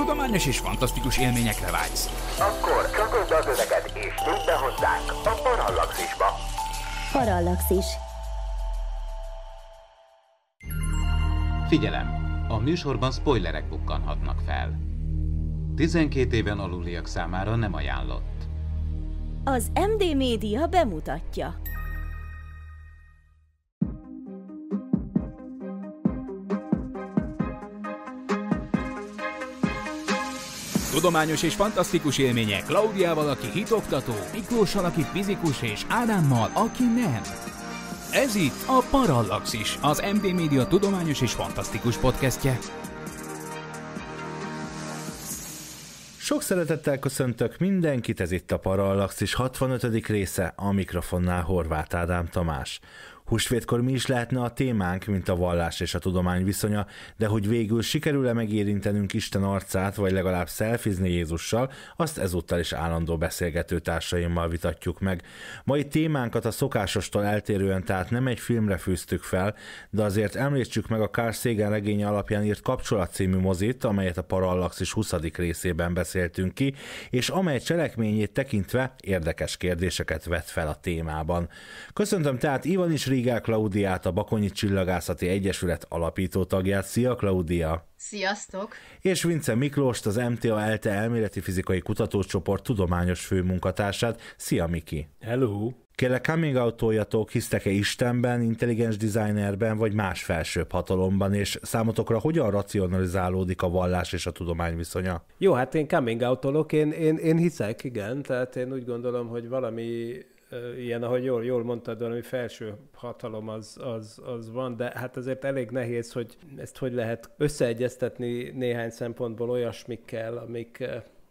tudományos és fantasztikus élményekre vágysz. Akkor csatold az öveket és tűnt be hozzánk a Parallaxisba. Parallaxis. Figyelem! A műsorban spoilerek bukkanhatnak fel. 12 éven aluliak számára nem ajánlott. Az MD Média bemutatja. Tudományos és fantasztikus élmények Klaudiával, aki hitoktató, Miklóssal, aki fizikus, és Ádámmal, aki nem. Ez itt a Parallaxis, az MD Media tudományos és fantasztikus podcastje. Sok szeretettel köszöntök mindenkit, ez itt a Parallaxis 65. része, a mikrofonnál Horváth Ádám Tamás. Húsvétkor mi is lehetne a témánk, mint a vallás és a tudomány viszonya, de hogy végül sikerül-e megérintenünk Isten arcát, vagy legalább szelfizni Jézussal, azt ezúttal is állandó beszélgető társaimmal vitatjuk meg. Mai témánkat a szokásostól eltérően tehát nem egy filmre fűztük fel, de azért említsük meg a Carl Sagan regénye alapján írt kapcsolat című mozit, amelyet a is 20. részében beszéltünk ki, és amely cselekményét tekintve érdekes kérdéseket vet fel a témában. Köszöntöm tehát Ivan is Boligá Klaudiát, a Bakonyi Csillagászati Egyesület alapító tagját. Szia Klaudia! Sziasztok! És Vince Miklóst, az MTA ELTE elméleti fizikai kutatócsoport tudományos főmunkatársát. Szia Miki! Hello! Kérlek, coming out hisztek-e Istenben, intelligens designerben, vagy más felsőbb hatalomban, és számotokra hogyan racionalizálódik a vallás és a tudomány viszonya? Jó, hát én coming out én, én, én hiszek, igen, tehát én úgy gondolom, hogy valami ilyen, ahogy jól, jól mondtad, valami felső hatalom az, az, az van, de hát azért elég nehéz, hogy ezt hogy lehet összeegyeztetni néhány szempontból olyasmikkel, amik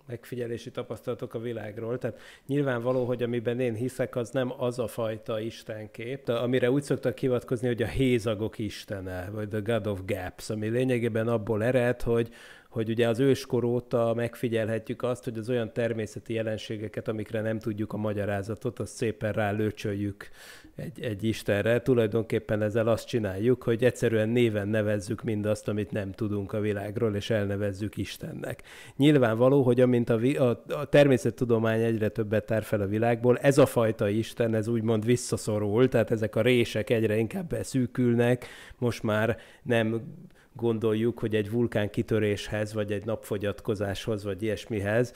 megfigyelési tapasztalatok a világról. Tehát nyilvánvaló, hogy amiben én hiszek, az nem az a fajta istenkép, amire úgy szoktak hivatkozni, hogy a hézagok istene, vagy the god of gaps, ami lényegében abból ered, hogy hogy ugye az őskor óta megfigyelhetjük azt, hogy az olyan természeti jelenségeket, amikre nem tudjuk a magyarázatot, azt szépen rálőcsöljük egy, egy Istenre. Tulajdonképpen ezzel azt csináljuk, hogy egyszerűen néven nevezzük mindazt, amit nem tudunk a világról, és elnevezzük Istennek. Nyilvánvaló, hogy amint a, vi- a, a természettudomány egyre többet tár fel a világból, ez a fajta Isten, ez úgymond visszaszorul, tehát ezek a rések egyre inkább beszűkülnek, most már nem gondoljuk, hogy egy vulkán kitöréshez, vagy egy napfogyatkozáshoz, vagy ilyesmihez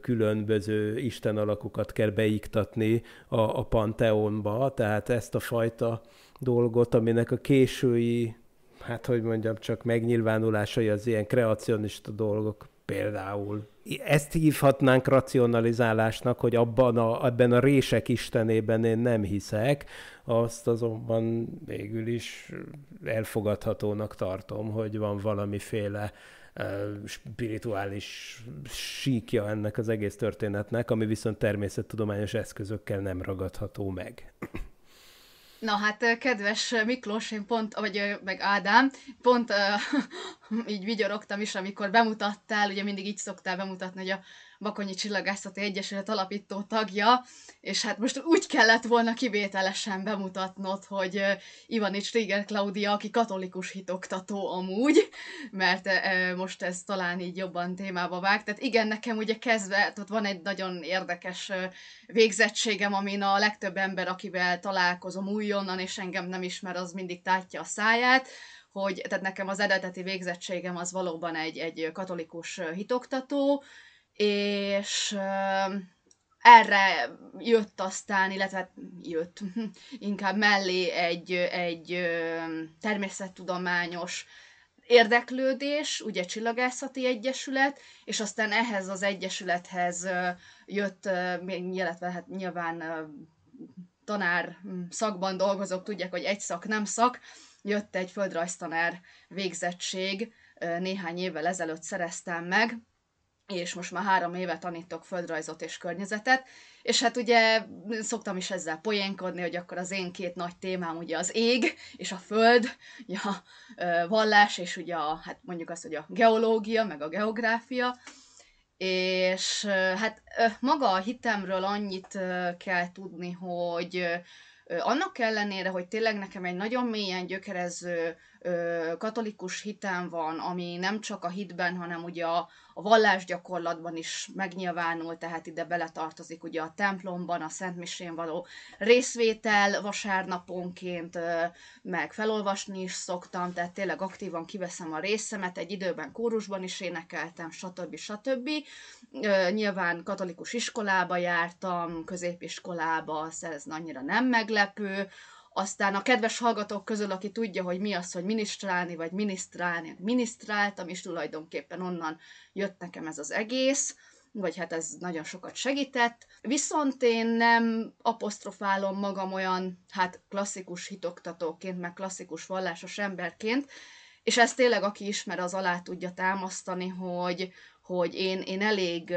különböző isten alakokat kell beiktatni a, a panteonba, tehát ezt a fajta dolgot, aminek a késői, hát hogy mondjam, csak megnyilvánulásai az ilyen kreacionista dolgok Például. Ezt hívhatnánk racionalizálásnak, hogy abban a, abban a rések istenében én nem hiszek, azt azonban végül is elfogadhatónak tartom, hogy van valamiféle spirituális síkja ennek az egész történetnek, ami viszont természettudományos eszközökkel nem ragadható meg. Na hát, kedves Miklós, én pont, vagy meg Ádám, pont uh, így vigyorogtam is, amikor bemutattál, ugye mindig így szoktál bemutatni, hogy a Bakonyi Csillagászati Egyesület alapító tagja, és hát most úgy kellett volna kivételesen bemutatnod, hogy Ivanics Réger Klaudia, aki katolikus hitoktató amúgy, mert most ez talán így jobban témába vág. Tehát igen, nekem ugye kezdve, ott van egy nagyon érdekes végzettségem, amin a legtöbb ember, akivel találkozom újonnan, és engem nem ismer, az mindig tátja a száját, hogy tehát nekem az eredeti végzettségem az valóban egy, egy katolikus hitoktató, és erre jött aztán, illetve hát jött inkább mellé egy, egy természettudományos érdeklődés, ugye Csillagászati Egyesület, és aztán ehhez az egyesülethez jött, illetve hát nyilván tanár szakban dolgozók tudják, hogy egy szak nem szak, jött egy földrajztanár végzettség, néhány évvel ezelőtt szereztem meg, és most már három éve tanítok földrajzot és környezetet, és hát ugye szoktam is ezzel poénkodni, hogy akkor az én két nagy témám ugye az ég és a föld, ugye a vallás és ugye a, hát mondjuk azt, hogy a geológia, meg a geográfia, és hát maga a hitemről annyit kell tudni, hogy annak ellenére, hogy tényleg nekem egy nagyon mélyen gyökerező katolikus hitem van, ami nem csak a hitben, hanem ugye a, a vallásgyakorlatban is megnyilvánul, tehát ide beletartozik ugye a templomban, a szentmisén való részvétel vasárnaponként, meg felolvasni is szoktam, tehát tényleg aktívan kiveszem a részemet, egy időben kórusban is énekeltem, stb. stb. Nyilván katolikus iskolába jártam, középiskolába, ez annyira nem meglepő, aztán a kedves hallgatók közül, aki tudja, hogy mi az, hogy minisztrálni, vagy minisztrálni, minisztráltam, és tulajdonképpen onnan jött nekem ez az egész, vagy hát ez nagyon sokat segített. Viszont én nem apostrofálom magam olyan, hát klasszikus hitoktatóként, meg klasszikus vallásos emberként, és ezt tényleg aki ismer, az alá tudja támasztani, hogy, hogy én, én elég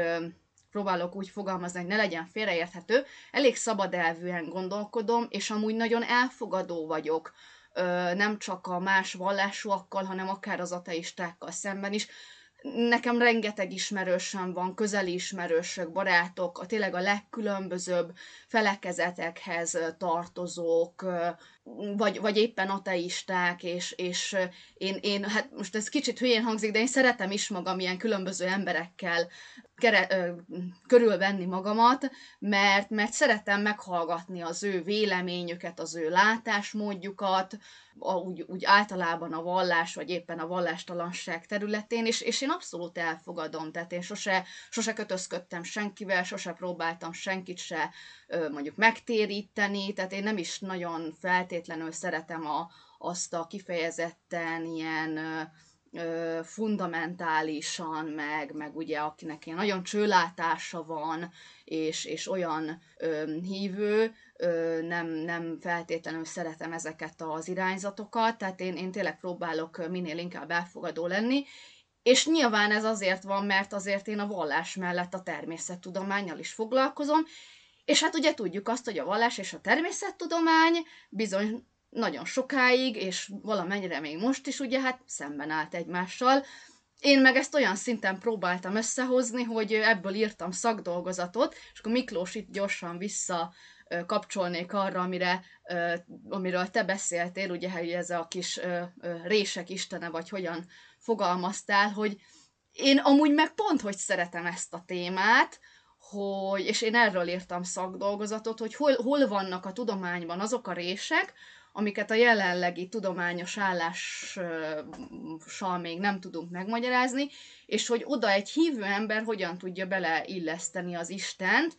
próbálok úgy fogalmazni, hogy ne legyen félreérthető, elég szabad elvűen gondolkodom, és amúgy nagyon elfogadó vagyok, ö, nem csak a más vallásúakkal, hanem akár az ateistákkal szemben is. Nekem rengeteg ismerősöm van, közeli ismerősök, barátok, a tényleg a legkülönbözőbb felekezetekhez tartozók, ö, vagy, vagy éppen ateisták, és, és én, én, hát most ez kicsit hülyén hangzik, de én szeretem is magam ilyen különböző emberekkel kere, ö, körülvenni magamat, mert, mert szeretem meghallgatni az ő véleményüket, az ő látásmódjukat, a, úgy, úgy általában a vallás, vagy éppen a vallástalanság területén, és, és én abszolút elfogadom, tehát én sose, sose kötözködtem senkivel, sose próbáltam senkit se ö, mondjuk megtéríteni, tehát én nem is nagyon feltétlenül feltétlenül szeretem a, azt a kifejezetten ilyen ö, fundamentálisan, meg, meg ugye akinek ilyen nagyon csőlátása van, és, és olyan ö, hívő, ö, nem, nem feltétlenül szeretem ezeket az irányzatokat, tehát én, én tényleg próbálok minél inkább elfogadó lenni, és nyilván ez azért van, mert azért én a vallás mellett a természettudományjal is foglalkozom, és hát ugye tudjuk azt, hogy a vallás és a természettudomány bizony nagyon sokáig, és valamennyire még most is, ugye hát szemben állt egymással. Én meg ezt olyan szinten próbáltam összehozni, hogy ebből írtam szakdolgozatot, és akkor Miklós itt gyorsan vissza kapcsolnék arra, amire, amiről te beszéltél, ugye hogy ez a kis rések istene, vagy hogyan fogalmaztál, hogy én amúgy meg pont, hogy szeretem ezt a témát, hogy, és én erről írtam szakdolgozatot, hogy hol, hol vannak a tudományban azok a rések, amiket a jelenlegi tudományos állással még nem tudunk megmagyarázni, és hogy oda egy hívő ember hogyan tudja beleilleszteni az Istent,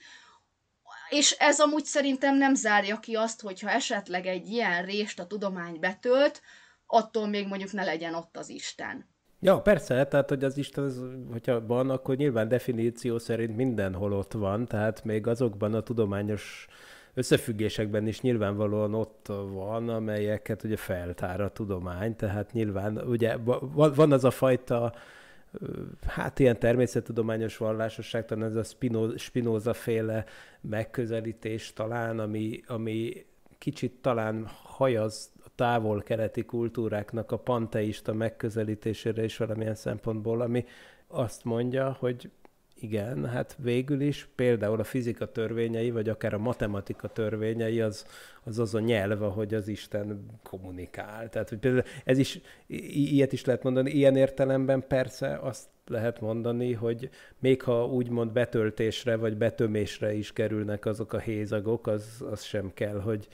és ez amúgy szerintem nem zárja ki azt, hogyha esetleg egy ilyen rést a tudomány betölt, attól még mondjuk ne legyen ott az Isten. Ja, persze, tehát hogy az Isten, az, hogyha van, akkor nyilván definíció szerint mindenhol ott van, tehát még azokban a tudományos összefüggésekben is nyilvánvalóan ott van, amelyeket ugye feltár a tudomány, tehát nyilván ugye van az a fajta hát ilyen természettudományos vallásosság, talán ez a Spino, Spinoza féle megközelítés talán, ami, ami kicsit talán hajaz távol-keleti kultúráknak a panteista megközelítésére is valamilyen szempontból, ami azt mondja, hogy igen, hát végül is például a fizika törvényei, vagy akár a matematika törvényei az az, az a nyelv, ahogy az Isten kommunikál. Tehát hogy például ez is, i- ilyet is lehet mondani. Ilyen értelemben persze azt lehet mondani, hogy még ha úgymond betöltésre vagy betömésre is kerülnek azok a hézagok, az, az sem kell, hogy,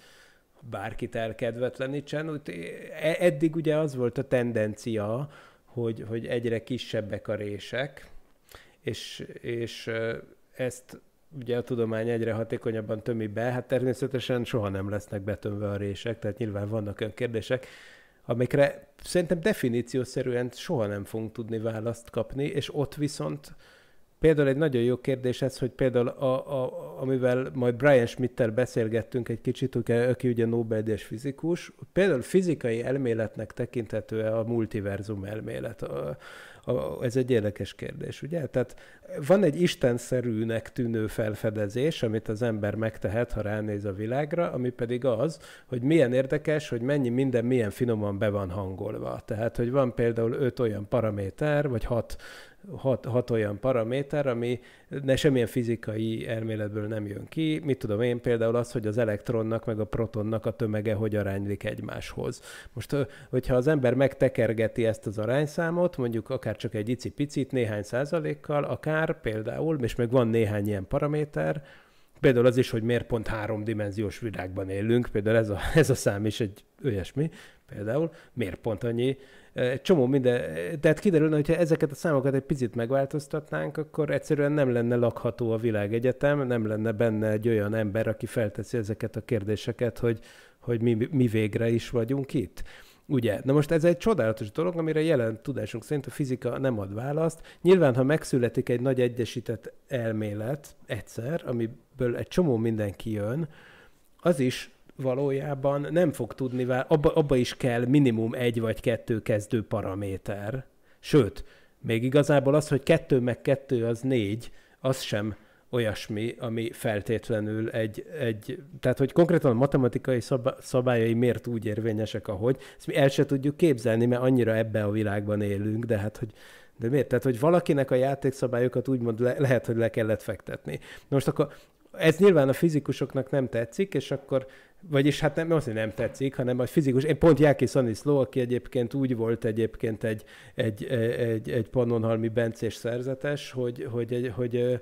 bárkit elkedvetlenítsen. E, eddig ugye az volt a tendencia, hogy, hogy egyre kisebbek a rések, és, és ezt ugye a tudomány egyre hatékonyabban tömi be, hát természetesen soha nem lesznek betömve a rések, tehát nyilván vannak olyan kérdések, amikre szerintem definíciószerűen soha nem fogunk tudni választ kapni, és ott viszont Például egy nagyon jó kérdés ez, hogy például a, a, amivel majd Brian Schmitter beszélgettünk egy kicsit, aki ugye Nobel-díjas fizikus, például fizikai elméletnek tekinthető a multiverzum elmélet? A, a, ez egy érdekes kérdés, ugye? Tehát van egy istenszerűnek tűnő felfedezés, amit az ember megtehet, ha ránéz a világra, ami pedig az, hogy milyen érdekes, hogy mennyi minden milyen finoman be van hangolva. Tehát, hogy van például öt olyan paraméter, vagy hat hat, hat olyan paraméter, ami ne semmilyen fizikai elméletből nem jön ki. Mit tudom én például az, hogy az elektronnak meg a protonnak a tömege hogy aránylik egymáshoz. Most, hogyha az ember megtekergeti ezt az arányszámot, mondjuk akár csak egy icipicit, néhány százalékkal, akár például, és meg van néhány ilyen paraméter, Például az is, hogy miért pont háromdimenziós világban élünk, például ez a, ez a szám is egy olyasmi, például miért pont annyi egy csomó minden, tehát kiderülne, hogyha ezeket a számokat egy picit megváltoztatnánk, akkor egyszerűen nem lenne lakható a világegyetem, nem lenne benne egy olyan ember, aki felteszi ezeket a kérdéseket, hogy, hogy mi, mi végre is vagyunk itt. Ugye? Na most ez egy csodálatos dolog, amire jelen tudásunk szerint a fizika nem ad választ. Nyilván, ha megszületik egy nagy egyesített elmélet egyszer, amiből egy csomó minden kijön, az is valójában nem fog tudni, abba, abba is kell minimum egy vagy kettő kezdő paraméter. Sőt, még igazából az, hogy kettő meg kettő az négy, az sem olyasmi, ami feltétlenül egy, egy tehát hogy konkrétan a matematikai szabá, szabályai miért úgy érvényesek, ahogy, ezt mi el se tudjuk képzelni, mert annyira ebben a világban élünk, de hát, hogy de miért? Tehát, hogy valakinek a játékszabályokat úgymond le, lehet, hogy le kellett fektetni. Na most akkor ez nyilván a fizikusoknak nem tetszik, és akkor, vagyis hát nem azért nem tetszik, hanem a fizikus, én pont Jáki Szaniszló, aki egyébként úgy volt egyébként egy, egy, egy, egy pannonhalmi bencés szerzetes, hogy, hogy, hogy, hogy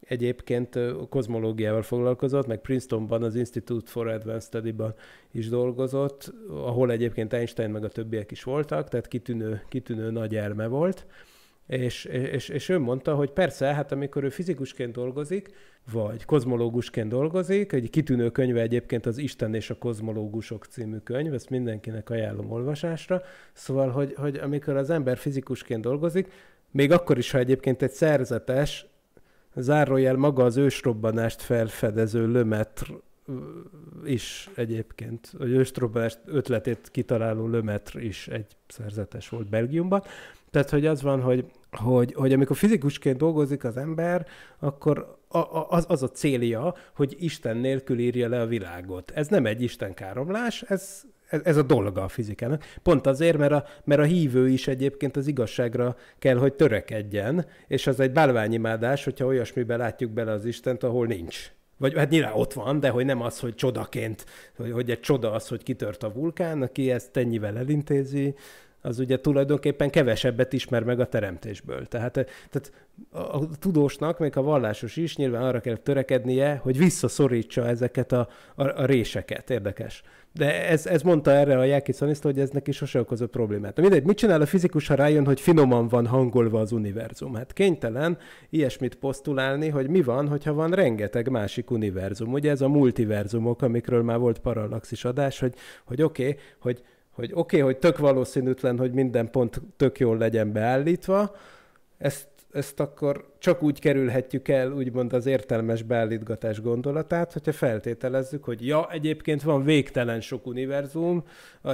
egyébként kozmológiával foglalkozott, meg Princetonban az Institute for Advanced Study-ban is dolgozott, ahol egyébként Einstein meg a többiek is voltak, tehát kitűnő, kitűnő nagy elme volt. És, és, és ő mondta, hogy persze, hát amikor ő fizikusként dolgozik, vagy kozmológusként dolgozik. Egy kitűnő könyve egyébként az Isten és a kozmológusok című könyv, ezt mindenkinek ajánlom olvasásra. Szóval, hogy, hogy amikor az ember fizikusként dolgozik, még akkor is, ha egyébként egy szerzetes, zárójel maga az ősrobbanást felfedező lömet is egyébként, a ősrobbanást ötletét kitaláló lömetr is egy szerzetes volt Belgiumban. Tehát, hogy az van, hogy, hogy, hogy amikor fizikusként dolgozik az ember, akkor a, az, az a célja, hogy Isten nélkül írja le a világot. Ez nem egy Isten káromlás, ez, ez, ez a dolga a fizikának. Pont azért, mert a, mert a hívő is egyébként az igazságra kell, hogy törekedjen, és az egy bálványimádás, hogyha olyasmiben látjuk bele az Istent, ahol nincs. Vagy hát nyilván ott van, de hogy nem az, hogy csodaként, hogy, hogy egy csoda az, hogy kitört a vulkán, aki ezt ennyivel elintézi, az ugye tulajdonképpen kevesebbet ismer meg a teremtésből. Tehát, eh, tehát a tudósnak, még a vallásos is, nyilván arra kell törekednie, hogy visszaszorítsa ezeket a, a, a réseket. Érdekes. De ez, ez mondta erre a Jákiszoniszta, hogy ez neki sose okozott problémát. Na mindegy, mit csinál a fizikus, ha rájön, hogy finoman van hangolva az univerzum? Hát kénytelen ilyesmit posztulálni, hogy mi van, hogyha van rengeteg másik univerzum. Ugye ez a multiverzumok, amikről már volt parallaxis adás, hogy, hogy oké, okay, hogy hogy oké, okay, hogy tök valószínűtlen, hogy minden pont tök jól legyen beállítva, ezt, ezt akkor csak úgy kerülhetjük el, úgymond az értelmes beállítgatás gondolatát, hogyha feltételezzük, hogy ja, egyébként van végtelen sok univerzum,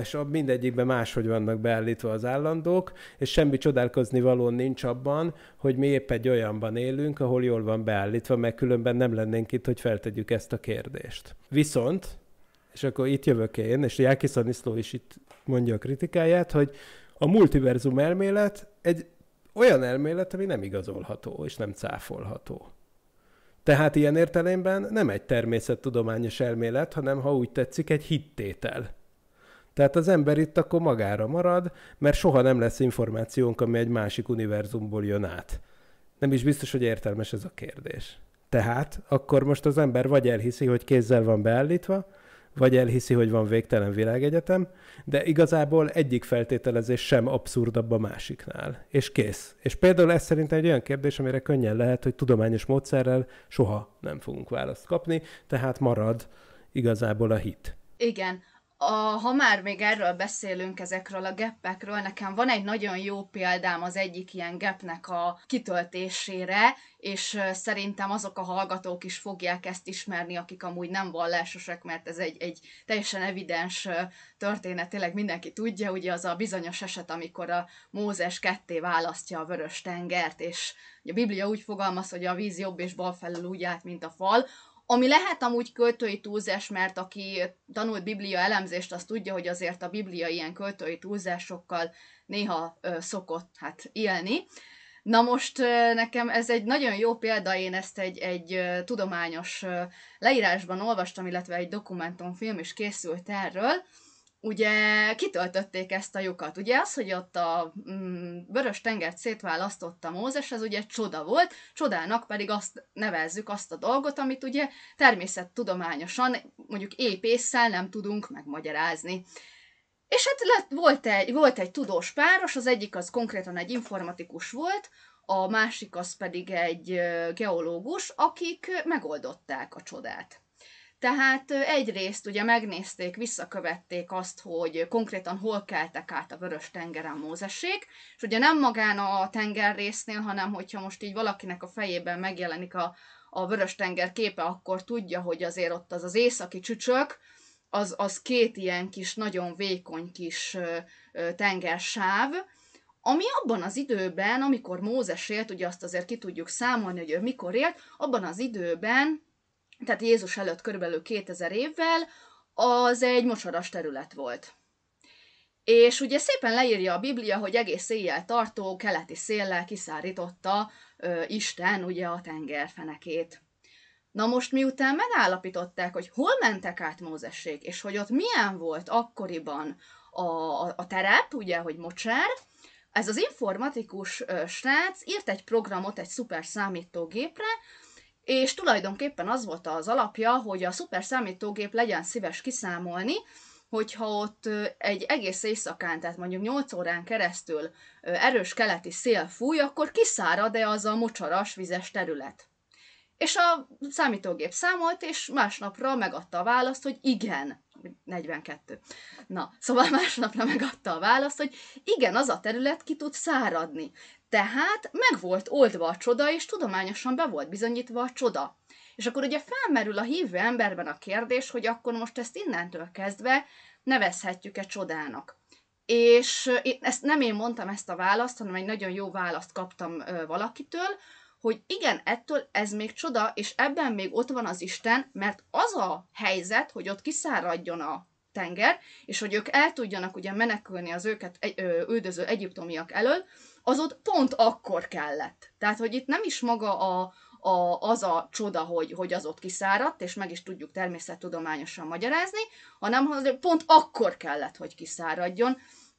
és mindegyikben máshogy vannak beállítva az állandók, és semmi csodálkozni való nincs abban, hogy mi épp egy olyanban élünk, ahol jól van beállítva, mert különben nem lennénk itt, hogy feltegyük ezt a kérdést. Viszont és akkor itt jövök én, és Jákiszaniszló is itt mondja a kritikáját, hogy a multiverzum elmélet egy olyan elmélet, ami nem igazolható és nem cáfolható. Tehát ilyen értelemben nem egy természettudományos elmélet, hanem ha úgy tetszik, egy hittétel. Tehát az ember itt akkor magára marad, mert soha nem lesz információnk, ami egy másik univerzumból jön át. Nem is biztos, hogy értelmes ez a kérdés. Tehát akkor most az ember vagy elhiszi, hogy kézzel van beállítva, vagy elhiszi, hogy van végtelen világegyetem, de igazából egyik feltételezés sem abszurdabb a másiknál. És kész. És például ez szerintem egy olyan kérdés, amire könnyen lehet, hogy tudományos módszerrel soha nem fogunk választ kapni, tehát marad igazából a hit. Igen a, ha már még erről beszélünk, ezekről a geppekről, nekem van egy nagyon jó példám az egyik ilyen gepnek a kitöltésére, és szerintem azok a hallgatók is fogják ezt ismerni, akik amúgy nem vallásosak, mert ez egy, egy teljesen evidens történet, tényleg mindenki tudja, ugye az a bizonyos eset, amikor a Mózes ketté választja a vörös tengert, és a Biblia úgy fogalmaz, hogy a víz jobb és bal felül úgy állt, mint a fal, ami lehet amúgy költői túlzás, mert aki tanult biblia elemzést, az tudja, hogy azért a biblia ilyen költői túlzásokkal néha ö, szokott hát élni. Na most nekem ez egy nagyon jó példa, én ezt egy, egy tudományos leírásban olvastam, illetve egy dokumentumfilm is készült erről, ugye kitöltötték ezt a lyukat. Ugye az, hogy ott a mm, vörös tengert szétválasztotta Mózes, az ugye csoda volt, csodának pedig azt nevezzük azt a dolgot, amit ugye természettudományosan, mondjuk épésszel nem tudunk megmagyarázni. És hát lett, volt, egy, volt egy tudós páros, az egyik az konkrétan egy informatikus volt, a másik az pedig egy geológus, akik megoldották a csodát. Tehát egyrészt ugye megnézték, visszakövették azt, hogy konkrétan hol keltek át a vörös tengeren Mózesék, és ugye nem magán a résznél, hanem hogyha most így valakinek a fejében megjelenik a, a vörös tenger képe, akkor tudja, hogy azért ott az az északi csücsök, az, az két ilyen kis, nagyon vékony kis tengersáv, ami abban az időben, amikor Mózes élt, ugye azt azért ki tudjuk számolni, hogy ő mikor élt, abban az időben tehát Jézus előtt körülbelül 2000 évvel, az egy mocsaras terület volt. És ugye szépen leírja a Biblia, hogy egész éjjel tartó keleti széllel kiszárította ö, Isten ugye a tengerfenekét. Na most miután megállapították, hogy hol mentek át Mózesség, és hogy ott milyen volt akkoriban a, a, a terep, ugye, hogy mocsár, ez az informatikus ö, srác írt egy programot egy szuper számítógépre, és tulajdonképpen az volt az alapja, hogy a szuper számítógép legyen szíves kiszámolni, hogyha ott egy egész éjszakán, tehát mondjuk 8 órán keresztül erős keleti szél fúj, akkor kiszárad-e az a mocsaras vizes terület. És a számítógép számolt, és másnapra megadta a választ, hogy igen, 42. Na, szóval másnapra megadta a választ, hogy igen, az a terület ki tud száradni. Tehát meg volt oldva a csoda, és tudományosan be volt bizonyítva a csoda. És akkor ugye felmerül a hívő emberben a kérdés, hogy akkor most ezt innentől kezdve nevezhetjük-e csodának. És eh, ezt nem én mondtam ezt a választ, hanem egy nagyon jó választ kaptam eh, valakitől, hogy igen, ettől ez még csoda, és ebben még ott van az Isten, mert az a helyzet, hogy ott kiszáradjon a tenger, és hogy ők el tudjanak ugye menekülni az őket üldöző egyiptomiak elől, az ott pont akkor kellett. Tehát, hogy itt nem is maga a, a, az a csoda, hogy, hogy az ott kiszáradt, és meg is tudjuk természettudományosan magyarázni, hanem hogy pont akkor kellett, hogy kiszáradjon,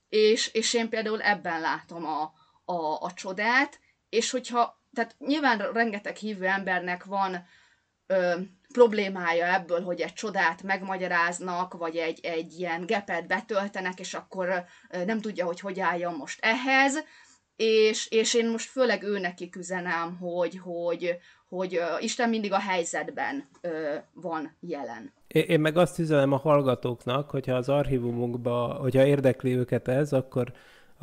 és, és én például ebben látom a, a, a csodát, és hogyha tehát nyilván rengeteg hívő embernek van ö, problémája ebből, hogy egy csodát megmagyaráznak, vagy egy, egy ilyen gepet betöltenek, és akkor ö, nem tudja, hogy hogy álljon most ehhez, és, és én most főleg ő neki üzenem, hogy, hogy, hogy Isten mindig a helyzetben ö, van jelen. Én meg azt üzenem a hallgatóknak, hogyha az archívumunkba, hogyha érdekli őket ez, akkor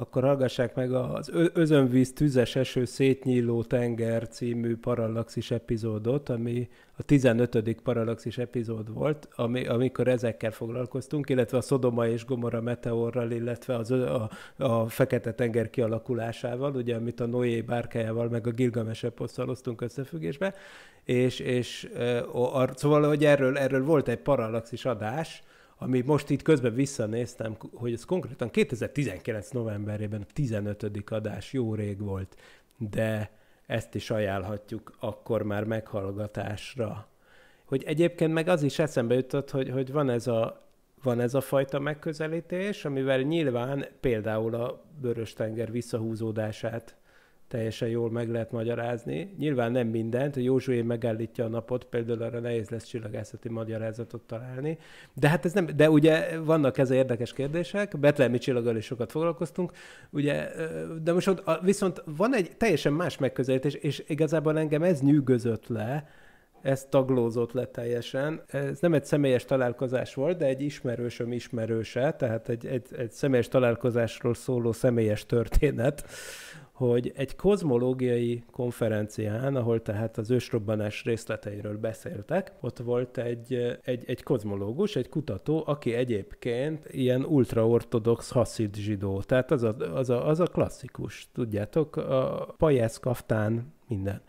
akkor hallgassák meg az Özönvíz tüzes eső szétnyíló tenger című Parallaxis epizódot, ami a 15. Parallaxis epizód volt, ami, amikor ezekkel foglalkoztunk, illetve a Szodoma és Gomora meteorral, illetve az, a, a Fekete tenger kialakulásával, ugye, amit a Noé bárkájával, meg a Gilgames eposszal osztunk összefüggésbe, és, és e, a, szóval, hogy erről, erről volt egy Parallaxis adás, ami most itt közben visszanéztem, hogy ez konkrétan 2019 novemberében a 15. adás, jó rég volt, de ezt is ajánlhatjuk akkor már meghallgatásra. Hogy egyébként meg az is eszembe jutott, hogy, hogy van ez a van ez a fajta megközelítés, amivel nyilván például a Vörös-tenger visszahúzódását teljesen jól meg lehet magyarázni. Nyilván nem mindent, a Józsué megállítja a napot, például arra nehéz lesz csillagászati magyarázatot találni. De hát ez nem, de ugye vannak ez érdekes kérdések, Betlemi csillaggal is sokat foglalkoztunk, ugye, de most ott, viszont van egy teljesen más megközelítés, és igazából engem ez nyűgözött le, ez taglózott le teljesen. Ez nem egy személyes találkozás volt, de egy ismerősöm ismerőse, tehát egy, egy, egy személyes találkozásról szóló személyes történet, hogy egy kozmológiai konferencián, ahol tehát az ősrobbanás részleteiről beszéltek, ott volt egy, egy, egy kozmológus, egy kutató, aki egyébként ilyen ultraortodox haszid zsidó. Tehát az a, az a, az a klasszikus, tudjátok, a pajász kaftán minden.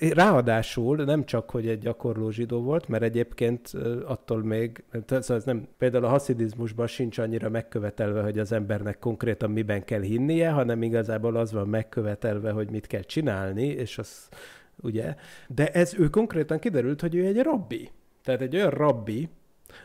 Ráadásul nem csak, hogy egy gyakorló zsidó volt, mert egyébként attól még, szóval ez nem, például a haszidizmusban sincs annyira megkövetelve, hogy az embernek konkrétan miben kell hinnie, hanem igazából az van megkövetelve, hogy mit kell csinálni, és az ugye. De ez ő konkrétan kiderült, hogy ő egy rabbi. Tehát egy olyan rabbi,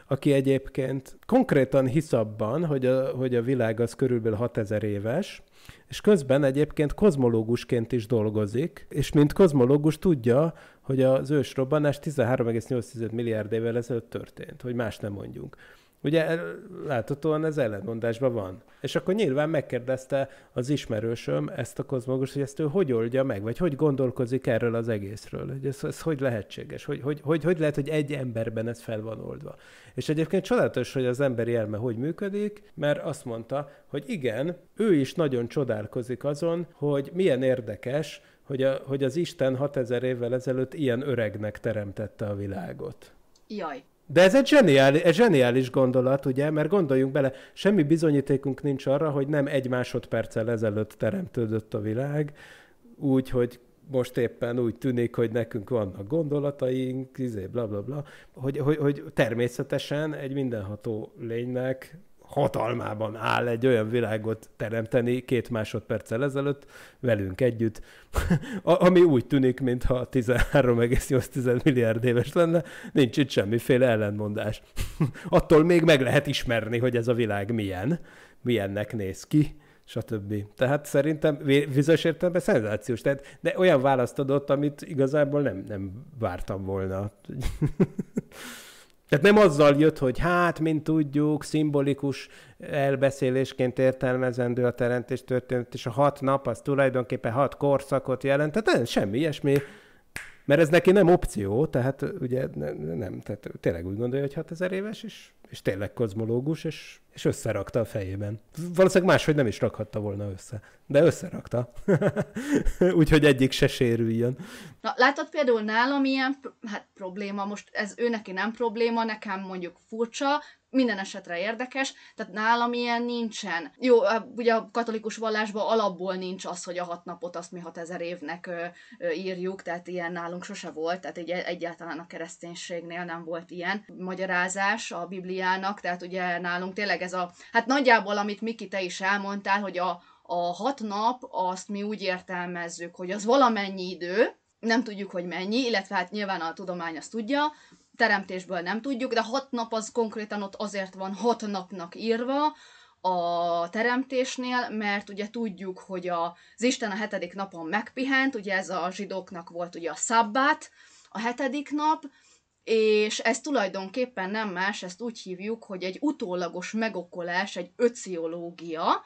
aki egyébként konkrétan hisz abban, hogy a, hogy a világ az körülbelül 6000 éves, és közben egyébként kozmológusként is dolgozik, és mint kozmológus tudja, hogy az ősrobbanás 13,8 milliárd évvel ezelőtt történt, hogy más nem mondjunk. Ugye eh, láthatóan ez ellentmondásban van. És akkor nyilván megkérdezte az ismerősöm ezt a kozmogust, hogy ezt ő hogy oldja meg, vagy hogy gondolkozik erről az egészről, hogy ez, ez hogy lehetséges, hogy, hogy, hogy, hogy lehet, hogy egy emberben ez fel van oldva. És egyébként csodálatos, hogy az emberi elme hogy működik, mert azt mondta, hogy igen, ő is nagyon csodálkozik azon, hogy milyen érdekes, hogy, a, hogy az Isten 6000 évvel ezelőtt ilyen öregnek teremtette a világot. Jaj. De ez egy zseniális, egy zseniális gondolat, ugye? Mert gondoljunk bele, semmi bizonyítékunk nincs arra, hogy nem egy másodperccel ezelőtt teremtődött a világ, úgy, hogy most éppen úgy tűnik, hogy nekünk vannak gondolataink, izé, bla, bla, bla, hogy, hogy, hogy természetesen egy mindenható lénynek hatalmában áll egy olyan világot teremteni két másodperccel ezelőtt velünk együtt, ami úgy tűnik, mintha 13,8 milliárd éves lenne, nincs itt semmiféle ellentmondás. Attól még meg lehet ismerni, hogy ez a világ milyen, milyennek néz ki, stb. Tehát szerintem bizonyos értelemben szenzációs, tehát, de olyan választ adott, amit igazából nem, nem vártam volna. Tehát nem azzal jött, hogy hát, mint tudjuk, szimbolikus elbeszélésként értelmezendő a teremtés történet, és a hat nap az tulajdonképpen hat korszakot jelent, tehát nem, semmi ilyesmi, mert ez neki nem opció, tehát ugye nem, tehát tényleg úgy gondolja, hogy 6000 éves, és és tényleg kozmológus, és, és összerakta a fejében. Valószínűleg máshogy nem is rakhatta volna össze, de összerakta. Úgyhogy egyik se sérüljön. Na, látod például nálam ilyen hát, probléma, most ez ő neki nem probléma, nekem mondjuk furcsa, minden esetre érdekes, tehát nálam ilyen nincsen. Jó, ugye a katolikus vallásban alapból nincs az, hogy a hat napot azt mi hat ezer évnek írjuk, tehát ilyen nálunk sose volt, tehát egy, egyáltalán a kereszténységnél nem volt ilyen magyarázás a Bibliának, tehát ugye nálunk tényleg ez a, hát nagyjából, amit Miki, te is elmondtál, hogy a, a hat nap, azt mi úgy értelmezzük, hogy az valamennyi idő, nem tudjuk, hogy mennyi, illetve hát nyilván a tudomány azt tudja, teremtésből nem tudjuk, de hat nap az konkrétan ott azért van hat napnak írva, a teremtésnél, mert ugye tudjuk, hogy a, az Isten a hetedik napon megpihent, ugye ez a zsidóknak volt ugye a szabbát, a hetedik nap, és ez tulajdonképpen nem más, ezt úgy hívjuk, hogy egy utólagos megokolás, egy öciológia,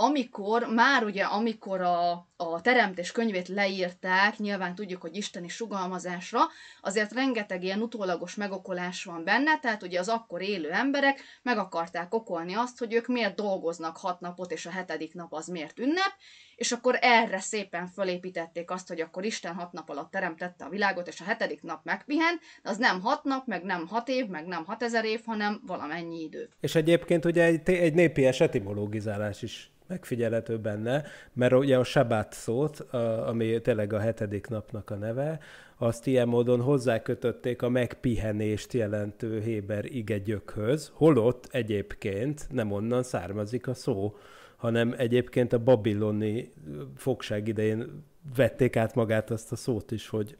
amikor, már ugye amikor a, a teremtés könyvét leírták, nyilván tudjuk, hogy isteni sugalmazásra, azért rengeteg ilyen utólagos megokolás van benne, tehát ugye az akkor élő emberek meg akarták okolni azt, hogy ők miért dolgoznak hat napot, és a hetedik nap az miért ünnep, és akkor erre szépen fölépítették azt, hogy akkor Isten hat nap alatt teremtette a világot, és a hetedik nap megpihen, de az nem hat nap, meg nem hat év, meg nem hat ezer év, hanem valamennyi idő. És egyébként ugye egy, egy népies etimológizálás is megfigyelhető benne, mert ugye a sabát szót, a, ami tényleg a hetedik napnak a neve, azt ilyen módon hozzákötötték a megpihenést jelentő Héber ige gyökhöz, holott egyébként nem onnan származik a szó, hanem egyébként a babiloni fogság idején vették át magát azt a szót is, hogy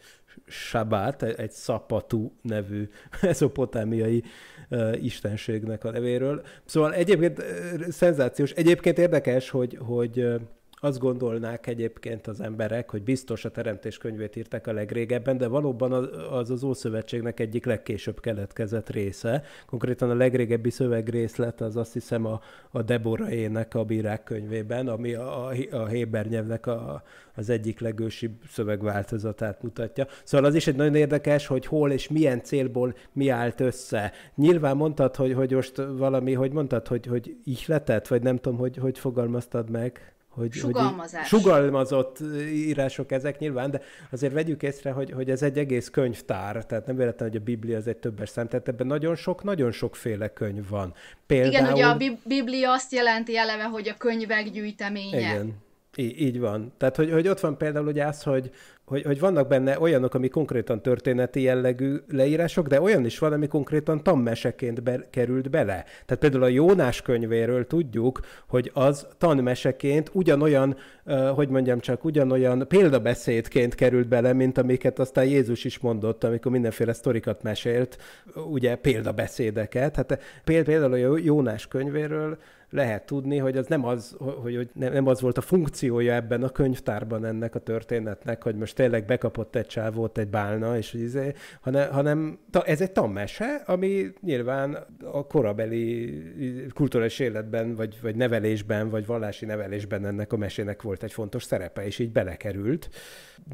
Sabát, egy Szapatú nevű ezopotámiai uh, istenségnek a nevéről. Szóval egyébként uh, szenzációs. Egyébként érdekes, hogy, hogy uh, azt gondolnák egyébként az emberek, hogy biztos a teremtés könyvét írták a legrégebben, de valóban az az Ószövetségnek egyik legkésőbb keletkezett része. Konkrétan a legrégebbi szövegrészlet az azt hiszem a, a Deborah-ének a bírák könyvében, ami a, a Héber nyelvnek a, az egyik legősibb szövegváltozatát mutatja. Szóval az is egy nagyon érdekes, hogy hol és milyen célból mi állt össze. Nyilván mondtad, hogy, hogy most valami, hogy mondtad, hogy, hogy ihletet, vagy nem tudom, hogy, hogy fogalmaztad meg hogy, hogy sugalmazott írások ezek nyilván, de azért vegyük észre, hogy, hogy ez egy egész könyvtár, tehát nem véletlen, hogy a Biblia az egy többes szám, tehát ebben nagyon sok, nagyon sokféle könyv van. Például... Igen, ugye a Biblia azt jelenti eleve, hogy a könyvek gyűjteménye. Igen, így, így van. Tehát, hogy, hogy ott van például ugye az, hogy, hogy, hogy vannak benne olyanok, ami konkrétan történeti jellegű leírások, de olyan is van, ami konkrétan tanmeseként be, került bele. Tehát például a Jónás könyvéről tudjuk, hogy az tanmeseként ugyanolyan, hogy mondjam csak, ugyanolyan példabeszédként került bele, mint amiket aztán Jézus is mondott, amikor mindenféle sztorikat mesélt, ugye példabeszédeket. Hát például a Jónás könyvéről lehet tudni, hogy az nem az, hogy, hogy nem az volt a funkciója ebben a könyvtárban ennek a történetnek, hogy most tényleg bekapott egy csávót egy bálna, és hogy izé, hanem, hanem ez egy tanmese, ami nyilván a korabeli kulturális életben, vagy, vagy nevelésben, vagy vallási nevelésben ennek a mesének volt egy fontos szerepe, és így belekerült,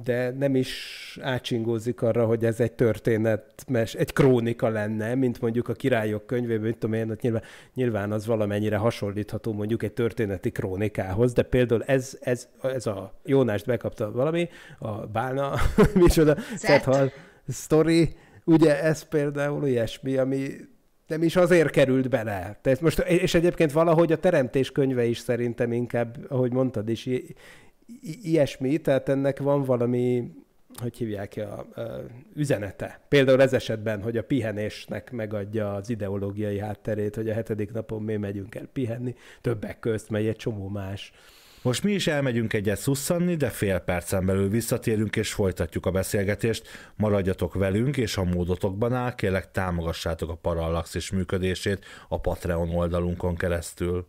de nem is átsingózik arra, hogy ez egy történet, egy krónika lenne, mint mondjuk a királyok könyvében, mint tudom én, nyilván, nyilván az valamennyire hasonló hasonlítható mondjuk egy történeti krónikához, de például ez, ez, ez a Jónást bekapta valami, a Bálna, micsoda, Szethal story, ugye ez például ilyesmi, ami nem is azért került bele. Tehát most, és egyébként valahogy a teremtés könyve is szerintem inkább, ahogy mondtad is, i- i- ilyesmi, tehát ennek van valami hogy hívják a, a üzenete. Például ez esetben, hogy a pihenésnek megadja az ideológiai hátterét, hogy a hetedik napon mi megyünk el pihenni, többek közt megy egy csomó más. Most mi is elmegyünk egyet szusszanni, de fél percen belül visszatérünk és folytatjuk a beszélgetést. Maradjatok velünk, és ha módotokban áll, kérlek támogassátok a Parallaxis működését a Patreon oldalunkon keresztül.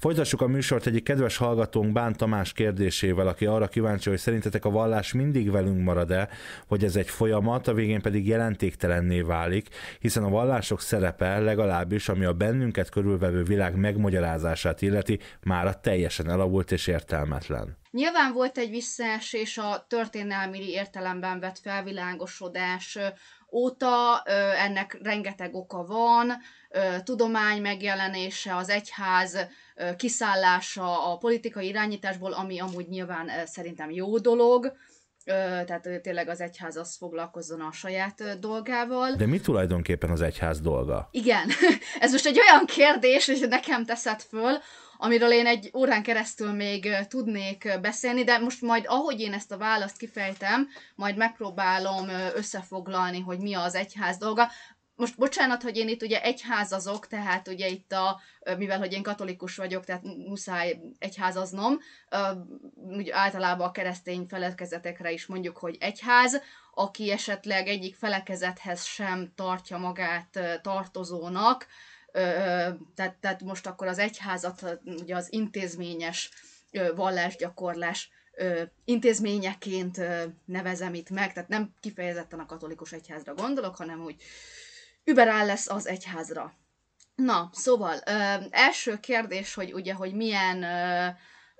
Folytassuk a műsort egyik kedves hallgatónk Bán Tamás kérdésével, aki arra kíváncsi, hogy szerintetek a vallás mindig velünk marad-e, hogy ez egy folyamat, a végén pedig jelentéktelenné válik, hiszen a vallások szerepe legalábbis, ami a bennünket körülvevő világ megmagyarázását illeti, már a teljesen elavult és értelmetlen. Nyilván volt egy visszaesés a történelmi értelemben vett felvilágosodás óta, ennek rengeteg oka van, tudomány megjelenése, az egyház kiszállása a politikai irányításból, ami amúgy nyilván szerintem jó dolog, tehát tényleg az egyház az foglalkozzon a saját dolgával. De mi tulajdonképpen az egyház dolga? Igen, ez most egy olyan kérdés, hogy nekem teszed föl, amiről én egy órán keresztül még tudnék beszélni, de most majd ahogy én ezt a választ kifejtem, majd megpróbálom összefoglalni, hogy mi az egyház dolga most bocsánat, hogy én itt ugye egyházazok, tehát ugye itt a, mivel hogy én katolikus vagyok, tehát muszáj egyházaznom, úgy általában a keresztény felekezetekre is mondjuk, hogy egyház, aki esetleg egyik felekezethez sem tartja magát tartozónak, tehát, tehát most akkor az egyházat, ugye az intézményes vallásgyakorlás intézményeként nevezem itt meg, tehát nem kifejezetten a katolikus egyházra gondolok, hanem úgy überáll lesz az egyházra. Na, szóval, ö, első kérdés, hogy ugye, hogy milyen ö,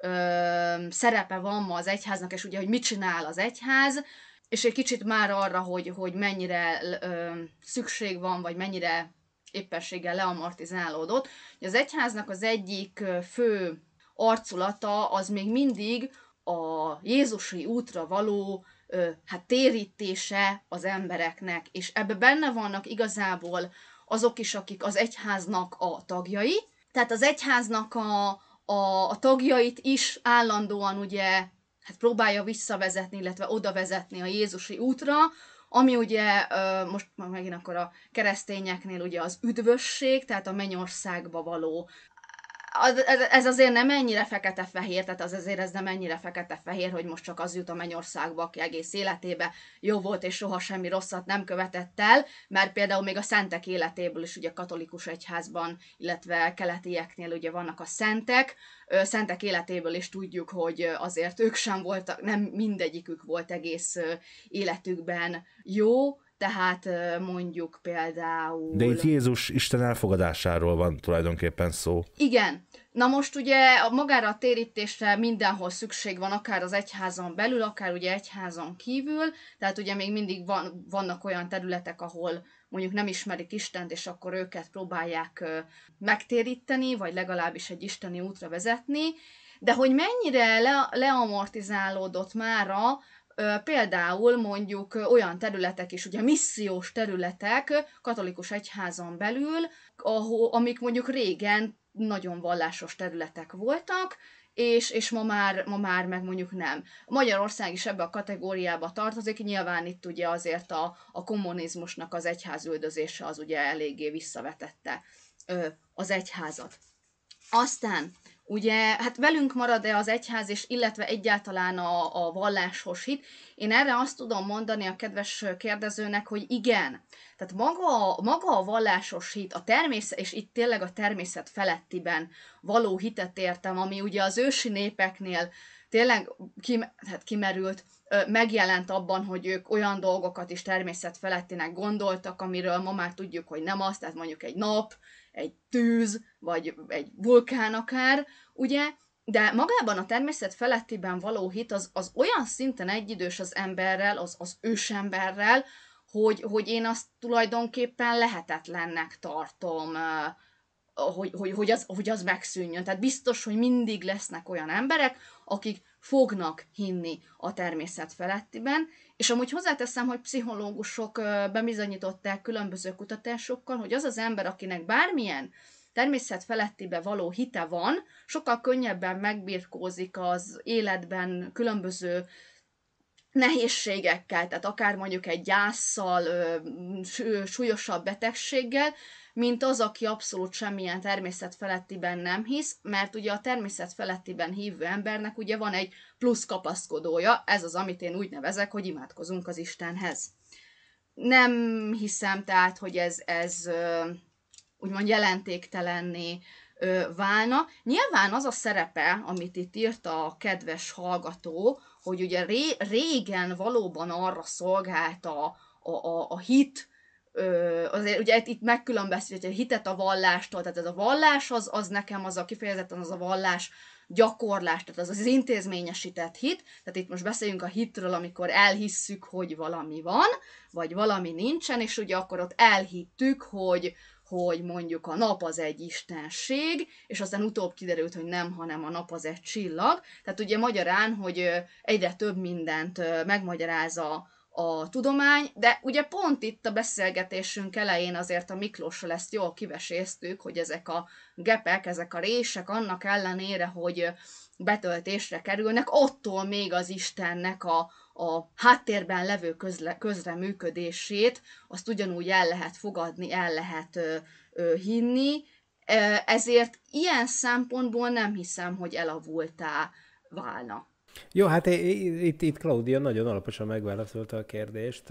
ö, szerepe van ma az egyháznak, és ugye, hogy mit csinál az egyház, és egy kicsit már arra, hogy, hogy mennyire ö, szükség van, vagy mennyire éppenséggel leamortizálódott. Az egyháznak az egyik fő arculata az még mindig a Jézusi útra való hát térítése az embereknek, és ebbe benne vannak igazából azok is, akik az egyháznak a tagjai, tehát az egyháznak a, a, a tagjait is állandóan ugye hát próbálja visszavezetni, illetve oda vezetni a Jézusi útra, ami ugye most megint akkor a keresztényeknél ugye az üdvösség, tehát a mennyországba való az, ez azért nem ennyire fekete-fehér, tehát az azért ez nem ennyire fekete-fehér, hogy most csak az jut a mennyországba, aki egész életébe jó volt és soha semmi rosszat nem követett el, mert például még a szentek életéből is ugye katolikus egyházban, illetve keletieknél ugye vannak a szentek, szentek életéből is tudjuk, hogy azért ők sem voltak, nem mindegyikük volt egész életükben jó, tehát mondjuk például... De itt Jézus Isten elfogadásáról van tulajdonképpen szó. Igen. Na most ugye magára a térítésre mindenhol szükség van, akár az egyházon belül, akár ugye egyházon kívül, tehát ugye még mindig van, vannak olyan területek, ahol mondjuk nem ismerik Istent, és akkor őket próbálják megtéríteni, vagy legalábbis egy isteni útra vezetni, de hogy mennyire le, leamortizálódott mára például mondjuk olyan területek is, ugye missziós területek katolikus egyházon belül, ahol, amik mondjuk régen nagyon vallásos területek voltak, és, és ma, már, ma már meg mondjuk nem. Magyarország is ebbe a kategóriába tartozik, nyilván itt ugye azért a, a kommunizmusnak az egyházüldözése az ugye eléggé visszavetette ö, az egyházat. Aztán Ugye, hát velünk marad-e az egyház, és illetve egyáltalán a, a valláshoz hit? Én erre azt tudom mondani a kedves kérdezőnek, hogy igen. Tehát maga, maga a vallásos hit, a természet, és itt tényleg a természet felettiben való hitet értem, ami ugye az ősi népeknél tényleg kim, hát kimerült, megjelent abban, hogy ők olyan dolgokat is természetfelettinek gondoltak, amiről ma már tudjuk, hogy nem az, tehát mondjuk egy nap, egy tűz, vagy egy vulkán akár, ugye, de magában a természet felettiben való hit az, az olyan szinten egyidős az emberrel, az, az ősemberrel, hogy, hogy én azt tulajdonképpen lehetetlennek tartom, hogy, hogy, hogy, az, hogy az megszűnjön. Tehát biztos, hogy mindig lesznek olyan emberek, akik fognak hinni a természet felettiben, és amúgy hozzáteszem, hogy pszichológusok bebizonyították különböző kutatásokkal, hogy az az ember, akinek bármilyen természet felettibe való hite van, sokkal könnyebben megbirkózik az életben különböző nehézségekkel, tehát akár mondjuk egy gyászsal, súlyosabb betegséggel, mint az, aki abszolút semmilyen természet felettiben nem hisz, mert ugye a természet felettiben hívő embernek ugye van egy plusz kapaszkodója, ez az, amit én úgy nevezek, hogy imádkozunk az Istenhez. Nem hiszem tehát, hogy ez, ez úgymond jelentéktelenné válna. Nyilván az a szerepe, amit itt írt a kedves hallgató, hogy ugye régen valóban arra szolgált a, a, a hit, ö, azért ugye itt megkülönböztetjük a hitet a vallástól, tehát ez a vallás az, az nekem az a kifejezetten az a vallás gyakorlás, tehát az az intézményesített hit, tehát itt most beszéljünk a hitről, amikor elhisszük, hogy valami van, vagy valami nincsen, és ugye akkor ott elhittük, hogy, hogy mondjuk a nap az egy istenség, és aztán utóbb kiderült, hogy nem, hanem a nap az egy csillag. Tehát ugye magyarán, hogy egyre több mindent megmagyaráz a, a tudomány, de ugye pont itt a beszélgetésünk elején azért a Miklósról ezt jól kiveséztük, hogy ezek a gepek, ezek a rések annak ellenére, hogy betöltésre kerülnek, ottól még az Istennek a, a háttérben levő közle, közreműködését, azt ugyanúgy el lehet fogadni, el lehet ö, ö, hinni, ezért ilyen szempontból nem hiszem, hogy elavultá válnak. Jó, hát itt, itt Claudia nagyon alaposan megválaszolta a kérdést.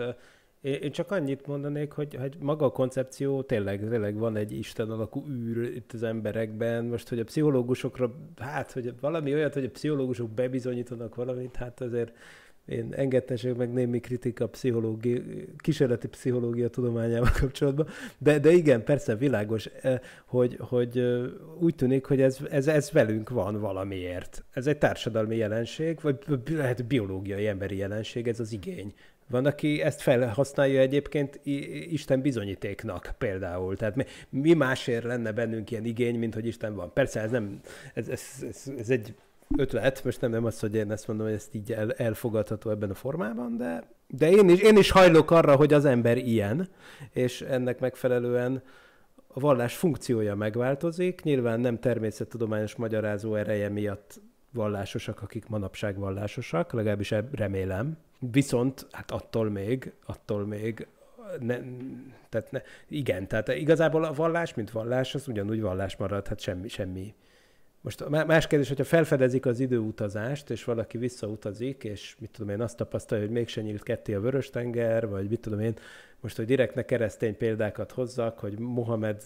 Én csak annyit mondanék, hogy, hogy maga a koncepció tényleg, tényleg van egy Isten alakú űr itt az emberekben. Most, hogy a pszichológusokra, hát, hogy valami olyat, hogy a pszichológusok bebizonyítanak valamit, hát azért én engedtesek meg némi kritika pszichológia, kísérleti pszichológia tudományával kapcsolatban, de, de igen, persze világos, eh, hogy, hogy eh, úgy tűnik, hogy ez, ez, ez velünk van valamiért. Ez egy társadalmi jelenség, vagy lehet biológiai emberi jelenség, ez az igény. Van, aki ezt felhasználja egyébként Isten bizonyítéknak például. Tehát mi, mi másért lenne bennünk ilyen igény, mint hogy Isten van. Persze ez nem, ez, ez, ez, ez egy ötlet, most nem, nem az, hogy én ezt mondom, hogy ezt így el, elfogadható ebben a formában, de, de én, is, én is hajlok arra, hogy az ember ilyen, és ennek megfelelően a vallás funkciója megváltozik, nyilván nem természettudományos magyarázó ereje miatt vallásosak, akik manapság vallásosak, legalábbis remélem. Viszont hát attól még, attól még ne, tehát ne, igen, tehát igazából a vallás, mint vallás, az ugyanúgy vallás marad, hát semmi, semmi most a más kérdés, hogyha felfedezik az időutazást, és valaki visszautazik, és mit tudom én, azt tapasztalja, hogy mégsem nyílt ketté a Vörös-tenger, vagy mit tudom én, most, hogy direkt ne keresztény példákat hozzak, hogy Mohamed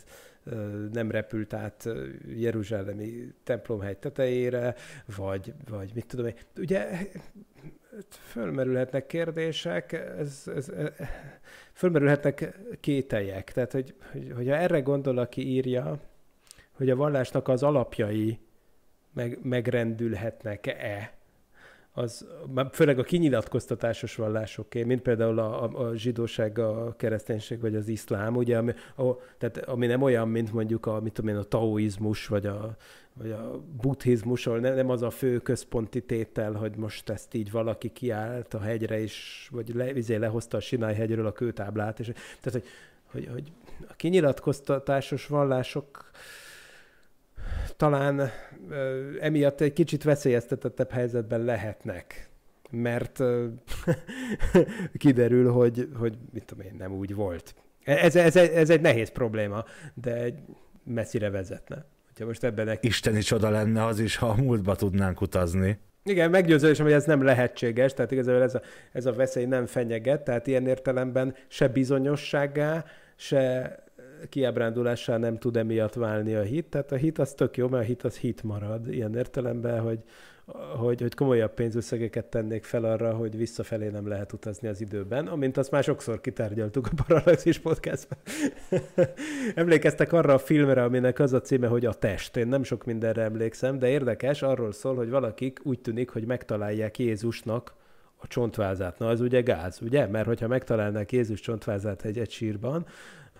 nem repült át Jeruzsálemi templomhely tetejére, vagy, vagy mit tudom én. Ugye hát fölmerülhetnek kérdések, ez, ez, e, fölmerülhetnek kételjek. Tehát, hogy, hogy, hogyha erre gondol, aki írja, hogy a vallásnak az alapjai meg, megrendülhetnek-e, az, főleg a kinyilatkoztatásos vallásoké, mint például a, a, a zsidóság, a kereszténység vagy az iszlám, ugye, ami, a, tehát, ami nem olyan, mint mondjuk a, mit tudom én, a taoizmus vagy a, vagy a buddhizmus, ahol nem, nem az a fő központi tétel, hogy most ezt így valaki kiállt a hegyre, és, vagy le, izé lehozta a Sinai hegyről a kőtáblát, és, tehát hogy, hogy, hogy a kinyilatkoztatásos vallások talán emiatt egy kicsit veszélyeztetettebb helyzetben lehetnek mert kiderül, hogy, hogy mit tudom én, nem úgy volt. E-, ez, ez, ez egy nehéz probléma, de messzire vezetne. Hogyha most ebben neki... Isteni csoda lenne az is, ha a múltba tudnánk utazni. Igen, meggyőződésem, hogy ez nem lehetséges, tehát igazából ez a, ez a veszély nem fenyeget, tehát ilyen értelemben se bizonyosságá, se kiábrándulásá nem tud emiatt válni a hit. Tehát a hit az tök jó, mert a hit az hit marad ilyen értelemben, hogy, hogy, hogy komolyabb pénzösszegeket tennék fel arra, hogy visszafelé nem lehet utazni az időben, amint azt már sokszor kitárgyaltuk a Paralaxis podcastban. Emlékeztek arra a filmre, aminek az a címe, hogy a test. Én nem sok mindenre emlékszem, de érdekes, arról szól, hogy valakik úgy tűnik, hogy megtalálják Jézusnak a csontvázát. Na, az ugye gáz, ugye? Mert hogyha megtalálnák Jézus csontvázát egy, egy sírban,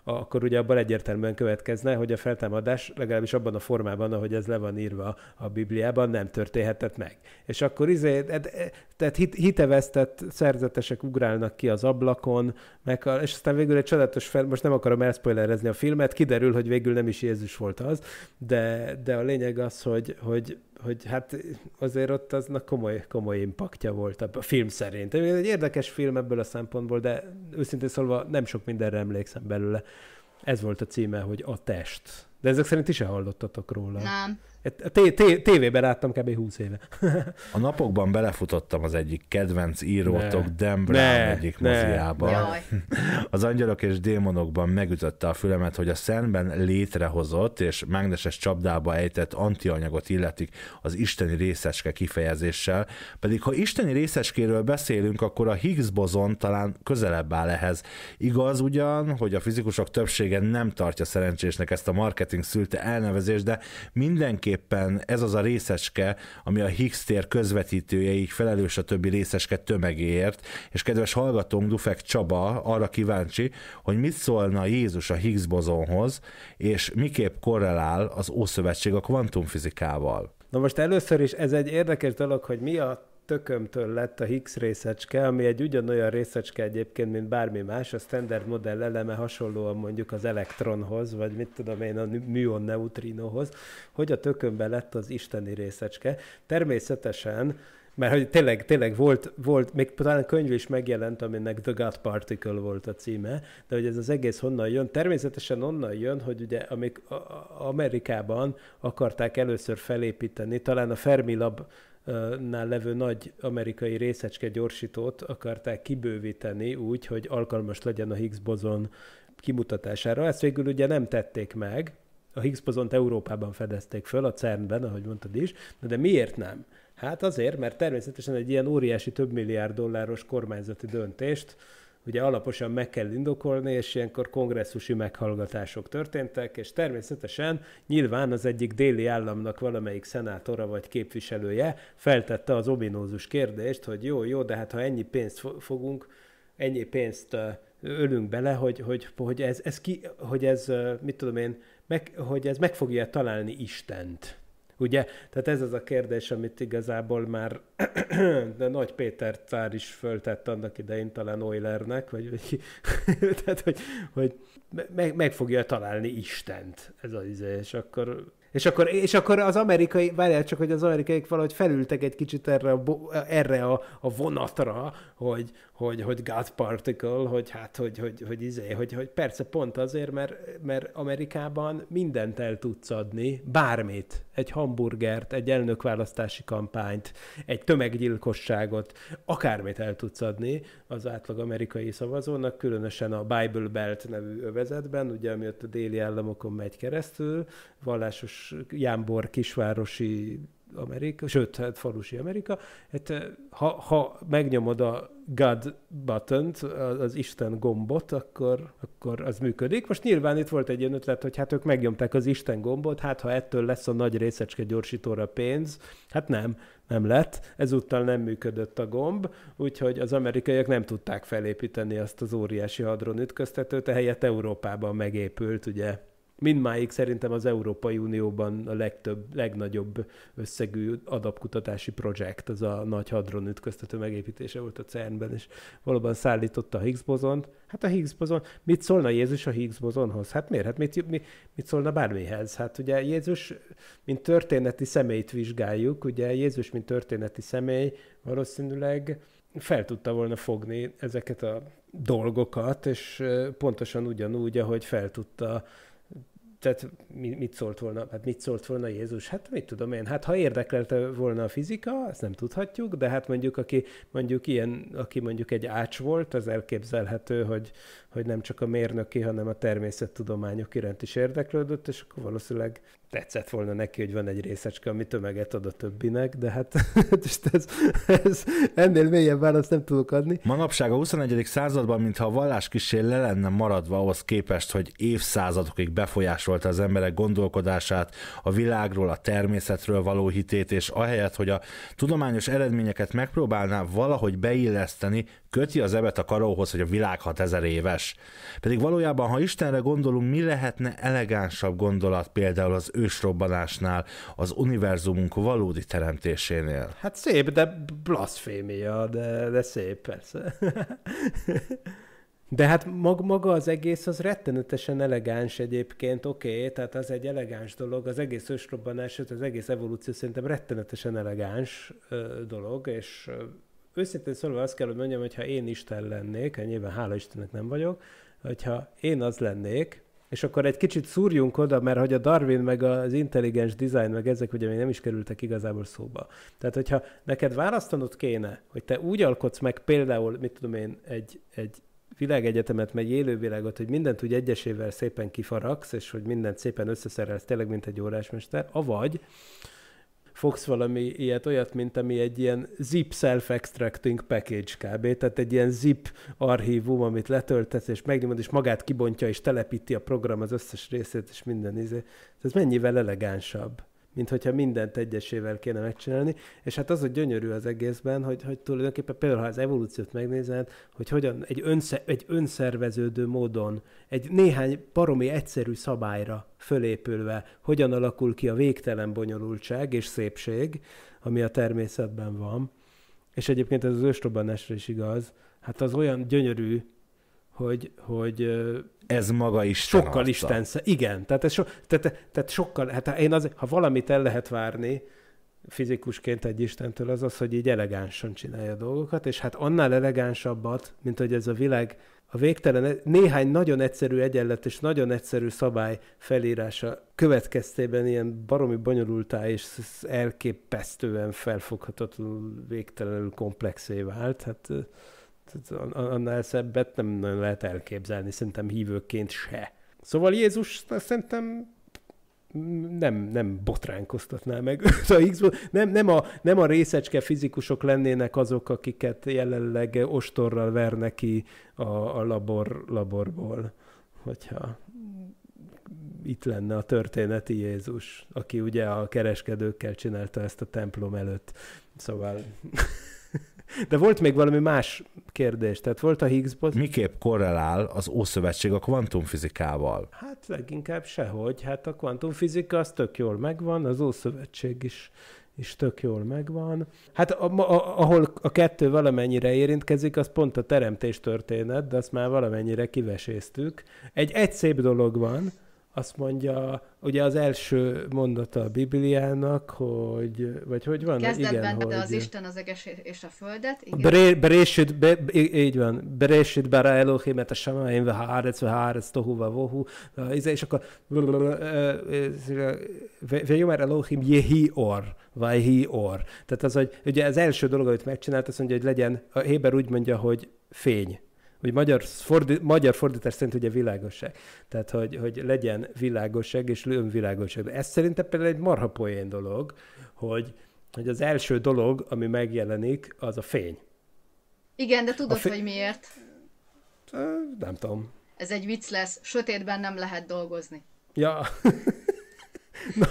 akkor ugye abban egyértelműen következne, hogy a feltámadás legalábbis abban a formában, ahogy ez le van írva a Bibliában, nem történhetett meg. És akkor izé, hát, eh, tehát hit, hitevesztett szerzetesek ugrálnak ki az ablakon, meg a, és aztán végül egy csodálatos fel, most nem akarom elszpoilerezni a filmet, kiderül, hogy végül nem is Jézus volt az, de, de a lényeg az, hogy, hogy hogy hát azért ott aznak komoly, komoly impaktja volt a film szerint. Egy érdekes film ebből a szempontból, de őszintén szólva nem sok mindenre emlékszem belőle. Ez volt a címe, hogy A test. De ezek szerint is hallottatok róla. Nem. Tévében láttam kb. 20 éve. a napokban belefutottam az egyik kedvenc írótok, ne. Dan Brown ne. egyik ne. moziába. Az angyalok és démonokban megütötte a fülemet, hogy a szemben létrehozott és mágneses csapdába ejtett antianyagot illetik az isteni részeske kifejezéssel, pedig ha isteni részeskéről beszélünk, akkor a Higgs bozon talán közelebb áll ehhez. Igaz ugyan, hogy a fizikusok többsége nem tartja szerencsésnek ezt a marketing szülte elnevezést, de mindenki tulajdonképpen ez az a részecske, ami a Higgs tér közvetítője, így felelős a többi részecske tömegéért, és kedves hallgatónk Dufek Csaba arra kíváncsi, hogy mit szólna Jézus a Higgs bozonhoz, és miképp korrelál az Ószövetség a kvantumfizikával. Na most először is ez egy érdekes dolog, hogy mi a tökömtől lett a Higgs részecske, ami egy ugyanolyan részecske egyébként, mint bármi más, a standard modell eleme hasonlóan mondjuk az elektronhoz, vagy mit tudom én, a műon neutrinohoz, hogy a tökömbe lett az isteni részecske. Természetesen mert hogy tényleg, tényleg volt, volt, még talán könyv is megjelent, aminek The God Particle volt a címe, de hogy ez az egész honnan jön. Természetesen onnan jön, hogy ugye amik Amerikában akarták először felépíteni, talán a Fermi Lab nál levő nagy amerikai részecske gyorsítót akarták kibővíteni úgy, hogy alkalmas legyen a Higgs bozon kimutatására. Ezt végül ugye nem tették meg, a Higgs bozont Európában fedezték föl, a CERN-ben, ahogy mondtad is, de miért nem? Hát azért, mert természetesen egy ilyen óriási több milliárd dolláros kormányzati döntést ugye alaposan meg kell indokolni, és ilyenkor kongresszusi meghallgatások történtek, és természetesen nyilván az egyik déli államnak valamelyik szenátora vagy képviselője feltette az ominózus kérdést, hogy jó, jó, de hát ha ennyi pénzt fogunk, ennyi pénzt ölünk bele, hogy, hogy, hogy, ez, ez ki, hogy ez, mit tudom én, meg, hogy ez meg fogja találni Istent. Ugye? Tehát ez az a kérdés, amit igazából már de Nagy Péter cár is föltett annak idején talán Eulernek, vagy, vagy tehát, hogy, hogy meg, meg, fogja találni Istent. Ez az izé, és akkor és akkor, és akkor az amerikai, várjál csak, hogy az amerikaiak valahogy felültek egy kicsit erre a, erre a, a vonatra, hogy, hogy, hogy God Particle, hogy hát, hogy, hogy, hogy, izé, hogy, hogy persze pont azért, mert, mert Amerikában mindent el tudsz adni, bármit, egy hamburgert, egy elnökválasztási kampányt, egy tömeggyilkosságot, akármit el tudsz adni az átlag amerikai szavazónak, különösen a Bible Belt nevű övezetben, ugye, ami ott a déli államokon megy keresztül, vallásos jámbor kisvárosi Amerika, sőt, hát falusi Amerika, hát eh, ha, ha megnyomod a God button az Isten gombot, akkor, akkor az működik. Most nyilván itt volt egy ilyen ötlet, hogy hát ők megnyomták az Isten gombot, hát ha ettől lesz a nagy részecske gyorsítóra pénz, hát nem, nem lett. Ezúttal nem működött a gomb, úgyhogy az amerikaiak nem tudták felépíteni azt az óriási ütköztetőt, ehelyett Európában megépült, ugye mindmáig szerintem az Európai Unióban a legtöbb, legnagyobb összegű adapkutatási projekt, az a nagy hadron ütköztető megépítése volt a CERN-ben, és valóban szállította a Higgs bozont. Hát a Higgs bozon, mit szólna Jézus a Higgs bozonhoz? Hát miért? Hát mit, mit, mit szólna bármihez? Hát ugye Jézus, mint történeti személyt vizsgáljuk, ugye Jézus, mint történeti személy valószínűleg fel tudta volna fogni ezeket a dolgokat, és pontosan ugyanúgy, ahogy fel tudta tehát mit, mit szólt volna, hát mit szólt volna Jézus? Hát mit tudom én, hát ha érdekelte volna a fizika, ezt nem tudhatjuk, de hát mondjuk aki mondjuk ilyen, aki mondjuk egy ács volt, az elképzelhető, hogy, hogy nem csak a mérnöki, hanem a természettudományok iránt is érdeklődött, és akkor valószínűleg tetszett volna neki, hogy van egy részecske, ami tömeget ad a többinek, de hát, hát ez, ez, ennél mélyebb választ nem tudok adni. Manapság a XXI. században, mintha a vallás kisé le lenne maradva ahhoz képest, hogy évszázadokig befolyásolta az emberek gondolkodását, a világról, a természetről való hitét, és ahelyett, hogy a tudományos eredményeket megpróbálná valahogy beilleszteni, köti az ebet a karóhoz, hogy a világ 6000 éves. Pedig valójában, ha Istenre gondolunk, mi lehetne elegánsabb gondolat például az ősrobbanásnál, az univerzumunk valódi teremtésénél? Hát szép, de blasfémia, de, de szép persze. De hát maga az egész az rettenetesen elegáns egyébként, oké, okay, tehát az egy elegáns dolog, az egész ősrobbanás, az egész evolúció szerintem rettenetesen elegáns ö, dolog, és őszintén szólva azt kell, hogy mondjam, ha én Isten lennék, nyilván hála Istennek nem vagyok, hogyha én az lennék, és akkor egy kicsit szúrjunk oda, mert hogy a Darwin, meg az intelligens design, meg ezek ugye még nem is kerültek igazából szóba. Tehát, hogyha neked választanod kéne, hogy te úgy alkotsz meg például, mit tudom én, egy, egy világegyetemet, meg egy élővilágot, hogy mindent úgy egyesével szépen kifaragsz, és hogy mindent szépen összeszerelsz, tényleg, mint egy órásmester, avagy fogsz valami ilyet, olyat, mint ami egy ilyen zip self-extracting package kb. Tehát egy ilyen zip archívum, amit letöltesz, és megnyomod, és magát kibontja, és telepíti a program az összes részét, és minden izé. Ez mennyivel elegánsabb mint hogyha mindent egyesével kéne megcsinálni, és hát az a gyönyörű az egészben, hogy, hogy tulajdonképpen például ha az evolúciót megnézed, hogy hogyan egy, önsze, egy önszerveződő módon, egy néhány paromi egyszerű szabályra fölépülve, hogyan alakul ki a végtelen bonyolultság és szépség, ami a természetben van, és egyébként ez az ősrobbanásra is igaz, hát az olyan gyönyörű hogy, hogy ez maga is sokkal istensze? igen, tehát, ez so, tehát, tehát sokkal, hát én az, ha valamit el lehet várni fizikusként egy Istentől, az az, hogy így elegánsan csinálja a dolgokat, és hát annál elegánsabbat, mint hogy ez a világ a végtelen, e- néhány nagyon egyszerű egyenlet és nagyon egyszerű szabály felírása következtében ilyen baromi bonyolultá és elképesztően felfoghatatlanul végtelenül komplexé vált. Hát annál szebbet nem nagyon lehet elképzelni, szerintem hívőként se. Szóval Jézus szerintem nem, nem botránkoztatná meg a Xbox. Nem, nem, a, nem a részecske fizikusok lennének azok, akiket jelenleg ostorral vernek ki a, a labor, laborból, hogyha itt lenne a történeti Jézus, aki ugye a kereskedőkkel csinálta ezt a templom előtt. Szóval de volt még valami más kérdés, tehát volt a Higgs boson. Miképp korrelál az Ószövetség a kvantumfizikával? Hát leginkább sehogy. Hát a kvantumfizika az tök jól megvan, az Ószövetség is is tök jól megvan. Hát a, a, ahol a kettő valamennyire érintkezik, az pont a teremtés történet, de azt már valamennyire kiveséztük. Egy, egy szép dolog van, azt mondja, ugye az első mondata a Bibliának, hogy, vagy hogy van? Kezdetben igen, hogy... az Isten az eges és a földet. Igen. Berésüt, be, így van, berésüt bara Elohim, mert a samaim, ve hárec, ve hárec, tohu, ve vohu, izé, és akkor ve már Elohim, jehi or, vagy hi or. Tehát az, hogy ugye az első dolog, amit megcsinált, azt mondja, hogy legyen, a Héber úgy mondja, hogy fény hogy magyar, fordi, magyar fordítás szerint ugye világosság. Tehát, hogy, hogy legyen világosság és önvilágosság. Ez szerintem például egy marha poén dolog, hogy, hogy az első dolog, ami megjelenik, az a fény. Igen, de tudod, hogy miért? Nem tudom. Ez egy vicc lesz. Sötétben nem lehet dolgozni. Ja. Na,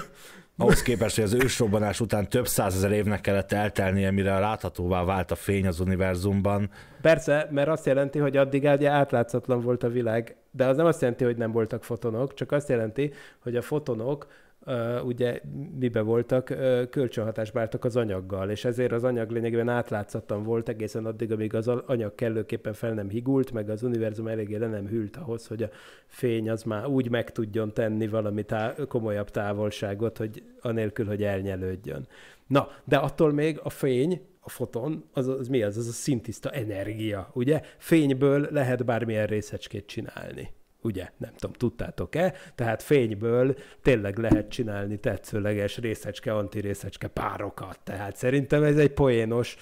ahhoz képest, hogy az ősrobbanás után több százezer évnek kellett eltelnie, mire láthatóvá vált a fény az univerzumban. Persze, mert azt jelenti, hogy addig ugye átlátszatlan volt a világ, de az nem azt jelenti, hogy nem voltak fotonok, csak azt jelenti, hogy a fotonok Uh, ugye mibe voltak, uh, kölcsönhatásba álltak az anyaggal, és ezért az anyag lényegében átlátszattan volt egészen addig, amíg az anyag kellőképpen fel nem higult, meg az univerzum eléggé le nem hűlt ahhoz, hogy a fény az már úgy meg tudjon tenni valami tá- komolyabb távolságot, hogy anélkül, hogy elnyelődjön. Na, de attól még a fény, a foton, az, az mi az? Az a szintiszta energia, ugye? Fényből lehet bármilyen részecskét csinálni ugye, nem tudom, tudtátok-e, tehát fényből tényleg lehet csinálni tetszőleges részecske, antirészecske párokat. Tehát szerintem ez egy poénos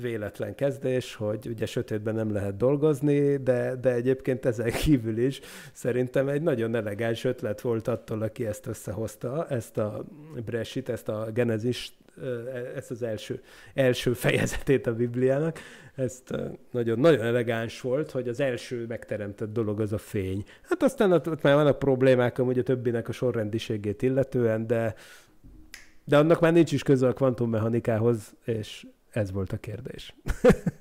véletlen kezdés, hogy ugye sötétben nem lehet dolgozni, de, de egyébként ezen kívül is szerintem egy nagyon elegáns ötlet volt attól, aki ezt összehozta, ezt a Bresit, ezt a genezist E, ezt az első, első fejezetét a Bibliának. Ezt nagyon-nagyon elegáns volt, hogy az első megteremtett dolog az a fény. Hát aztán ott, ott már vannak problémák hogy a többinek a sorrendiségét illetően, de, de annak már nincs is köze a kvantummechanikához, és ez volt a kérdés.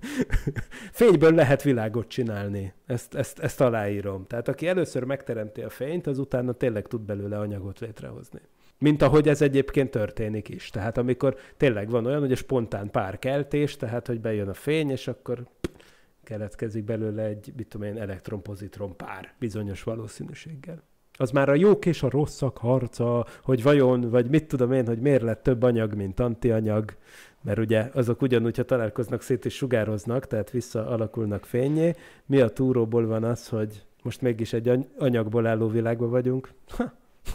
Fényből lehet világot csinálni. Ezt, ezt, ezt aláírom. Tehát aki először megteremti a fényt, az utána tényleg tud belőle anyagot létrehozni. Mint ahogy ez egyébként történik is. Tehát amikor tényleg van olyan, hogy a spontán párkeltés, tehát hogy bejön a fény, és akkor keletkezik belőle egy, mit tudom én, elektron-pozitron pár bizonyos valószínűséggel. Az már a jók és a rosszak harca, hogy vajon, vagy mit tudom én, hogy miért lett több anyag, mint antianyag, mert ugye azok ugyanúgy, ha találkoznak, szét is sugároznak, tehát visszaalakulnak fényé. Mi a túróból van az, hogy most mégis egy anyagból álló világban vagyunk? Ha,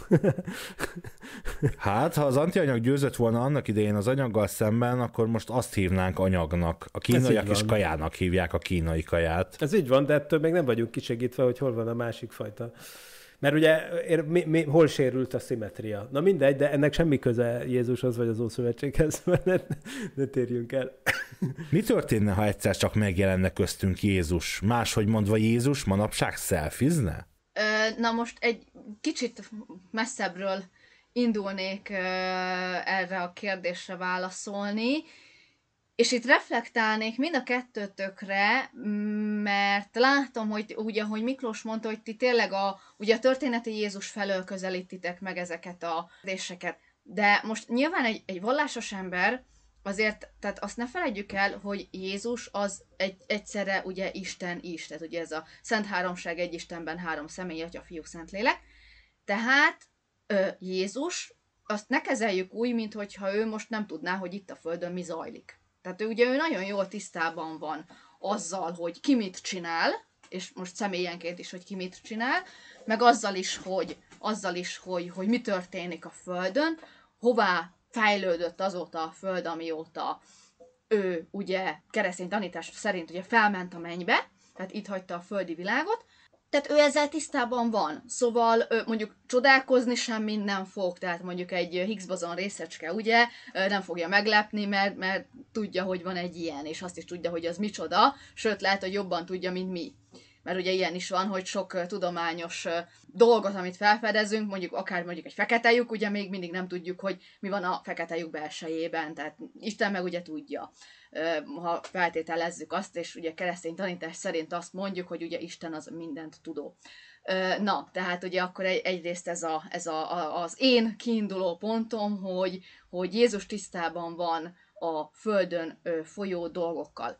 Hát, ha az antianyag győzött volna annak idején az anyaggal szemben, akkor most azt hívnánk anyagnak. A kínaiak is kajának hívják a kínai kaját. Ez így van, de ettől még nem vagyunk kisegítve, hogy hol van a másik fajta. Mert ugye ér, mi, mi, hol sérült a szimetria? Na mindegy, de ennek semmi köze Jézushoz vagy az Ószövetséghez, mert ne, ne térjünk el. Mi történne, ha egyszer csak megjelenne köztünk Jézus? Máshogy mondva Jézus manapság szelfizne? Na most egy kicsit messzebbről indulnék erre a kérdésre válaszolni, és itt reflektálnék mind a kettőtökre, mert látom, hogy úgy, ahogy Miklós mondta, hogy ti tényleg a, ugye a történeti Jézus felől közelítitek meg ezeket a kérdéseket. De most nyilván egy, egy vallásos ember, azért, tehát azt ne felejtjük el, hogy Jézus az egy, egyszerre ugye Isten is, tehát ugye ez a Szent Háromság egy Istenben három személy, Atya, Fiú, Szentlélek, tehát ö, Jézus, azt ne kezeljük úgy, mintha ő most nem tudná, hogy itt a Földön mi zajlik. Tehát ő, ugye ő nagyon jól tisztában van azzal, hogy ki mit csinál, és most személyenként is, hogy ki mit csinál, meg azzal is, hogy, azzal is, hogy, hogy mi történik a Földön, hová fejlődött azóta a Föld, amióta ő ugye keresztény tanítás szerint ugye felment a mennybe, tehát itt hagyta a földi világot, tehát ő ezzel tisztában van, szóval mondjuk csodálkozni sem minden fog, tehát mondjuk egy Higgs bozon részecske, ugye, nem fogja meglepni, mert, mert tudja, hogy van egy ilyen, és azt is tudja, hogy az micsoda, sőt, lehet, hogy jobban tudja, mint mi. Mert ugye ilyen is van, hogy sok tudományos dolgot, amit felfedezünk, mondjuk akár mondjuk egy fekete lyuk, ugye még mindig nem tudjuk, hogy mi van a fekete lyuk belsejében, tehát Isten meg ugye tudja ha feltételezzük azt, és ugye keresztény tanítás szerint azt mondjuk, hogy ugye Isten az mindent tudó. Na, tehát ugye akkor egyrészt ez, a, ez a, a, az én kiinduló pontom, hogy, hogy Jézus tisztában van a földön folyó dolgokkal.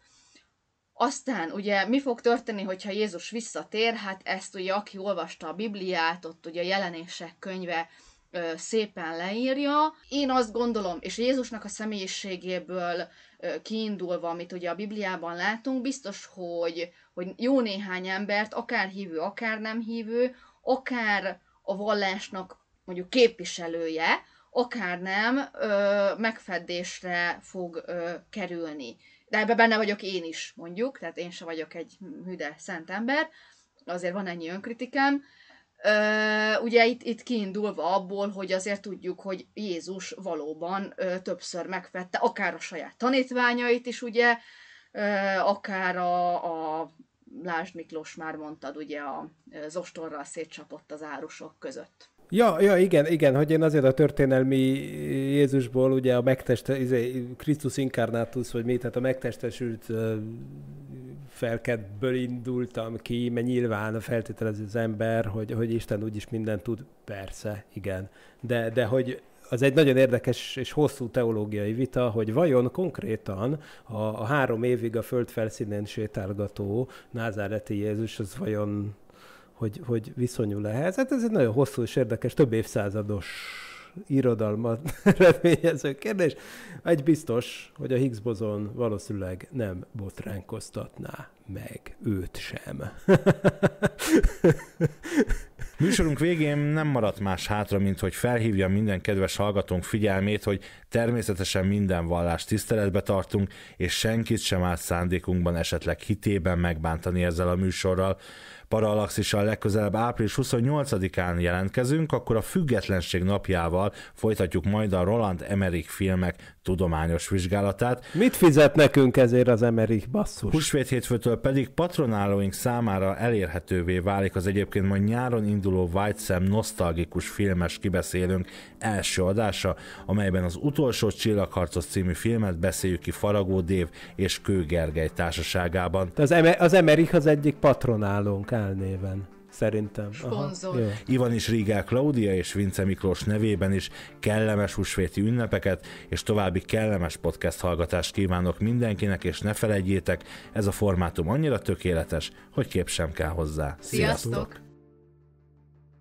Aztán ugye mi fog történni, hogyha Jézus visszatér? Hát ezt ugye aki olvasta a Bibliát, ott ugye a jelenések könyve szépen leírja. Én azt gondolom, és Jézusnak a személyiségéből kiindulva, amit ugye a Bibliában látunk, biztos, hogy, hogy jó néhány embert, akár hívő, akár nem hívő, akár a vallásnak mondjuk képviselője, akár nem, megfedésre fog kerülni. De ebben benne vagyok én is, mondjuk, tehát én se vagyok egy hüde szent ember, azért van ennyi önkritikám, Ö, ugye itt, itt kiindulva abból, hogy azért tudjuk, hogy Jézus valóban ö, többször megvette akár a saját tanítványait is, ugye, ö, akár a, a Lásd Miklós már mondtad, ugye a, az ostorral szétcsapott az árusok között. Ja, ja, igen, igen, hogy én azért a történelmi Jézusból, ugye a megteste, izé, Krisztus inkarnátus, vagy mi, tehát a megtestesült felkedből indultam ki, mert nyilván feltételező az ember, hogy, hogy Isten úgyis mindent tud, persze, igen. De, de hogy az egy nagyon érdekes és hosszú teológiai vita, hogy vajon konkrétan a, a három évig a föld felszínén sétálgató názáreti Jézus, az vajon hogy, hogy viszonyul ehhez. Hát ez egy nagyon hosszú és érdekes, több évszázados irodalmat eredményező kérdés. Egy biztos, hogy a Higgs bozon valószínűleg nem botránkoztatná meg őt sem. Műsorunk végén nem maradt más hátra, mint hogy felhívja minden kedves hallgatónk figyelmét, hogy természetesen minden vallást tiszteletbe tartunk, és senkit sem áll szándékunkban esetleg hitében megbántani ezzel a műsorral. Parallaxissal legközelebb április 28-án jelentkezünk, akkor a Függetlenség napjával folytatjuk majd a Roland Emmerich filmek tudományos vizsgálatát. Mit fizet nekünk ezért az Emmerich basszus? Húsvét hétfőtől pedig patronálóink számára elérhetővé válik az egyébként majd nyáron induló White Sam nosztalgikus filmes kibeszélünk első adása, amelyben az utolsó Csillagharcos című filmet beszéljük ki Faragó Dév és Kő Gergely társaságában. Az, eme- az Emerich az egyik patronálónk, Mel néven. Szerintem. Aha, Ivan is Rigá Klaudia és Vince Miklós nevében is kellemes húsvéti ünnepeket és további kellemes podcast hallgatást kívánok mindenkinek, és ne felejtjétek, ez a formátum annyira tökéletes, hogy kép sem kell hozzá. Sziasztok! Sziasztok.